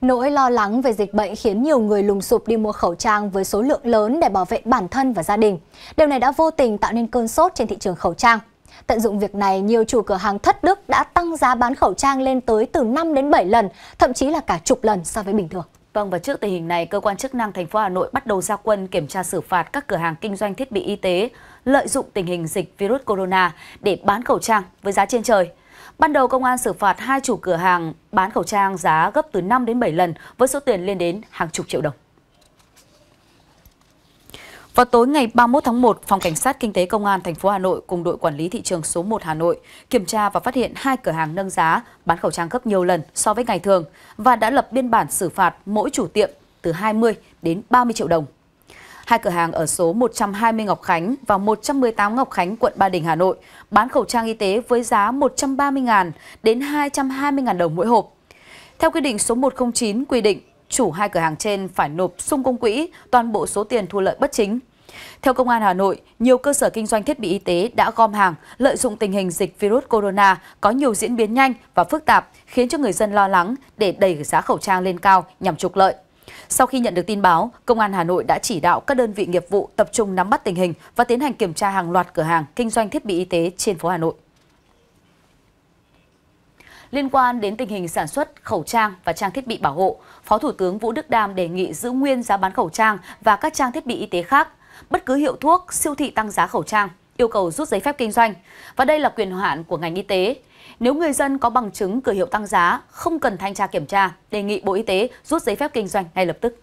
Nỗi lo lắng về dịch bệnh khiến nhiều người lùng sụp đi mua khẩu trang với số lượng lớn để bảo vệ bản thân và gia đình. Điều này đã vô tình tạo nên cơn sốt trên thị trường khẩu trang. Tận dụng việc này, nhiều chủ cửa hàng thất đức đã tăng giá bán khẩu trang lên tới từ 5 đến 7 lần, thậm chí là cả chục lần so với bình thường. Vâng và trước tình hình này, cơ quan chức năng thành phố Hà Nội bắt đầu ra quân kiểm tra xử phạt các cửa hàng kinh doanh thiết bị y tế lợi dụng tình hình dịch virus corona để bán khẩu trang với giá trên trời. Ban đầu, công an xử phạt hai chủ cửa hàng bán khẩu trang giá gấp từ 5 đến 7 lần với số tiền lên đến hàng chục triệu đồng. Vào tối ngày 31 tháng 1, Phòng Cảnh sát Kinh tế Công an thành phố Hà Nội cùng đội quản lý thị trường số 1 Hà Nội kiểm tra và phát hiện hai cửa hàng nâng giá bán khẩu trang gấp nhiều lần so với ngày thường và đã lập biên bản xử phạt mỗi chủ tiệm từ 20 đến 30 triệu đồng Hai cửa hàng ở số 120 Ngọc Khánh và 118 Ngọc Khánh, quận Ba Đình, Hà Nội bán khẩu trang y tế với giá 130.000 đến 220.000 đồng mỗi hộp. Theo quy định số 109 quy định, chủ hai cửa hàng trên phải nộp sung công quỹ toàn bộ số tiền thu lợi bất chính. Theo Công an Hà Nội, nhiều cơ sở kinh doanh thiết bị y tế đã gom hàng, lợi dụng tình hình dịch virus corona có nhiều diễn biến nhanh và phức tạp, khiến cho người dân lo lắng để đẩy giá khẩu trang lên cao nhằm trục lợi. Sau khi nhận được tin báo, Công an Hà Nội đã chỉ đạo các đơn vị nghiệp vụ tập trung nắm bắt tình hình và tiến hành kiểm tra hàng loạt cửa hàng kinh doanh thiết bị y tế trên phố Hà Nội. Liên quan đến tình hình sản xuất khẩu trang và trang thiết bị bảo hộ, Phó Thủ tướng Vũ Đức Đam đề nghị giữ nguyên giá bán khẩu trang và các trang thiết bị y tế khác. Bất cứ hiệu thuốc, siêu thị tăng giá khẩu trang, yêu cầu rút giấy phép kinh doanh. Và đây là quyền hạn của ngành y tế. Nếu người dân có bằng chứng cửa hiệu tăng giá, không cần thanh tra kiểm tra, đề nghị Bộ Y tế rút giấy phép kinh doanh ngay lập tức.